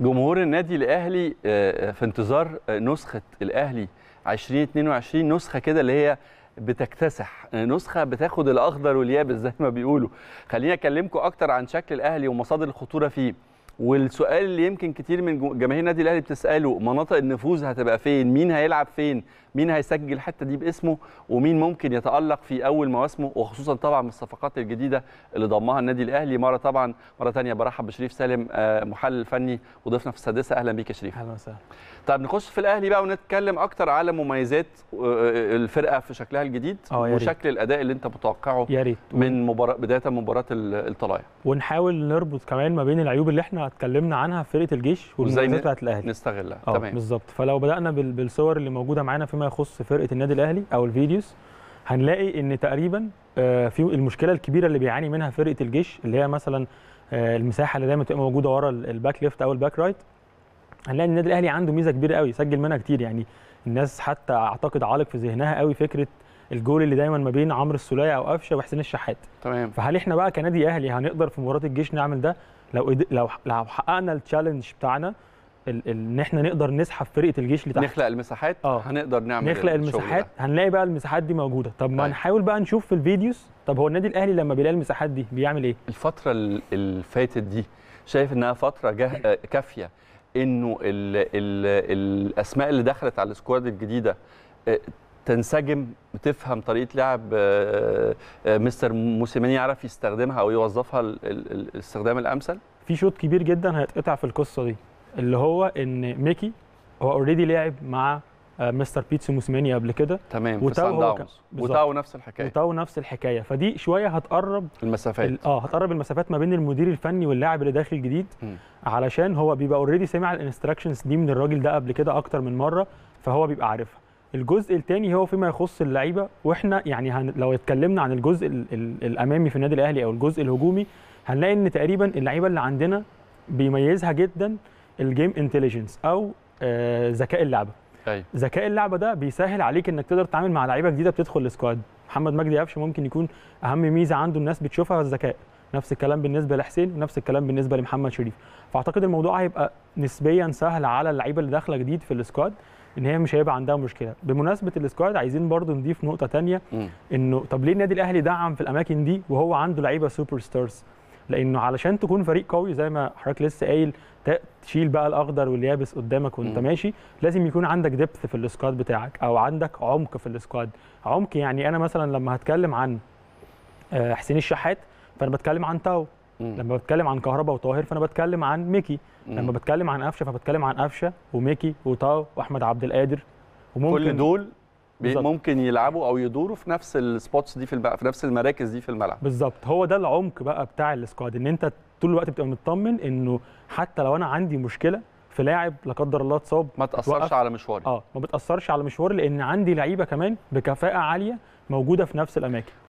جمهور النادي الاهلي آه، آه، في انتظار آه، نسخه الاهلي 2022 نسخه كده اللي هي بتكتسح نسخه بتاخد الاخضر واليابس زي ما بيقولوا خليني اكلمكم اكتر عن شكل الاهلي ومصادر الخطوره فيه والسؤال اللي يمكن كتير من جماهير النادي الاهلي بتساله مناطق النفوذ هتبقى فين مين هيلعب فين مين هيسجل الحته دي باسمه ومين ممكن يتالق في اول مواسمه وخصوصا طبعا من الصفقات الجديده اللي ضمها النادي الاهلي مره طبعا مره ثانيه برحب بشريف سالم آه، محلل فني وضيفنا في السادسه اهلا بيك يا شريف اهلا وسهلا طب نخش في الاهلي بقى ونتكلم اكتر على مميزات آه، آه، الفرقه في شكلها الجديد وشكل الاداء اللي انت متوقعه يا ريت من مباراه بدايه مباراه الطلايه ونحاول نربط كمان ما بين العيوب اللي احنا اتكلمنا عنها في فرقه الجيش والمميزات بتاعت الاهلي نستغلها آه تمام بالظبط فلو بدانا بالصور اللي موجوده معانا فيما يخص فرقه النادي الاهلي او الفيديوز هنلاقي ان تقريبا آه، في المشكله الكبيره اللي بيعاني منها فرقه الجيش اللي هي مثلا آه، المساحه اللي دايما تبقى موجوده ورا الباك ليفت او الباك رايت هنلاقي ان النادي الاهلي عنده ميزه كبيره قوي سجل منها كتير يعني الناس حتى اعتقد عالق في ذهنها قوي فكره الجول اللي دايما ما بين عمرو السوليه او قفشه وحسين الشحات تمام فهل احنا بقى كنادي اهلي هنقدر في مباراه الجيش نعمل ده لو لو لو حققنا التشالنج بتاعنا ان احنا نقدر نسحب فرقه الجيش لتحت نخلق المساحات آه. هنقدر نعمل نخلق المساحات ده. هنلاقي بقى المساحات دي موجوده طب ما أي. طيب. نحاول بقى نشوف في الفيديوز طب هو النادي الاهلي لما بيلاقي المساحات دي بيعمل ايه الفتره اللي فاتت دي شايف انها فتره جه... كافيه انه ال... ال... الاسماء اللي دخلت على السكواد الجديده آه، تنسجم تفهم طريقه لعب آه، آه، مستر موسيماني يعرف يستخدمها او يوظفها الاستخدام الامثل في شوط كبير جدا هيتقطع في القصه دي اللي هو ان ميكي هو اوريدي لاعب مع آه، مستر بيتسو موسيماني قبل كده تمام وتاو في وتاو نفس الحكايه وتاو نفس الحكايه فدي شويه هتقرب المسافات اه هتقرب المسافات ما بين المدير الفني واللاعب اللي داخل جديد م. علشان هو بيبقى اوريدي سمع الانستراكشنز دي من الراجل ده قبل كده اكتر من مره فهو بيبقى عارفها الجزء الثاني هو فيما يخص اللعيبه واحنا يعني هن لو اتكلمنا عن الجزء ال ال الامامي في النادي الاهلي او الجزء الهجومي هنلاقي ان تقريبا اللعيبه اللي عندنا بيميزها جدا الجيم انتليجنس او آه، ذكاء آه اللعبه أيوة. ذكاء اللعبه ده بيسهل عليك انك تقدر تتعامل مع لعيبه جديده بتدخل السكواد محمد مجدي قفشه ممكن يكون اهم ميزه عنده الناس بتشوفها الذكاء نفس الكلام بالنسبه لحسين ونفس الكلام بالنسبه لمحمد شريف فاعتقد الموضوع هيبقى نسبيا سهل على اللعيبه اللي داخله جديد في السكواد ان هي مش هيبقى عندها مشكله بمناسبه السكواد عايزين برضو نضيف نقطه تانية انه طب ليه النادي الاهلي دعم في الاماكن دي وهو عنده لعيبه سوبر ستارز لانه علشان تكون فريق قوي زي ما حضرتك لسه قايل تشيل بقى الاخضر واليابس قدامك وانت م. ماشي لازم يكون عندك دبث في السكواد بتاعك او عندك عمق في السكواد عمق يعني انا مثلا لما هتكلم عن آه، حسين الشحات فانا بتكلم عن تاو مم. لما بتكلم عن كهربا وطاهر فانا بتكلم عن ميكي مم. لما بتكلم عن قفشه فبتكلم عن قفشه وميكي وتاو واحمد عبد القادر وممكن كل دول بالزبط. ممكن يلعبوا او يدوروا في نفس السبوتس دي في, الب... في نفس المراكز دي في الملعب بالظبط هو ده العمق بقى بتاع السكواد ان انت طول الوقت بتبقى مطمن انه حتى لو انا عندي مشكله في لاعب لا قدر الله اتصاب ما تاثرش على مشواري اه ما بتاثرش على مشواري لان عندي لعيبه كمان بكفاءه عاليه موجوده في نفس الاماكن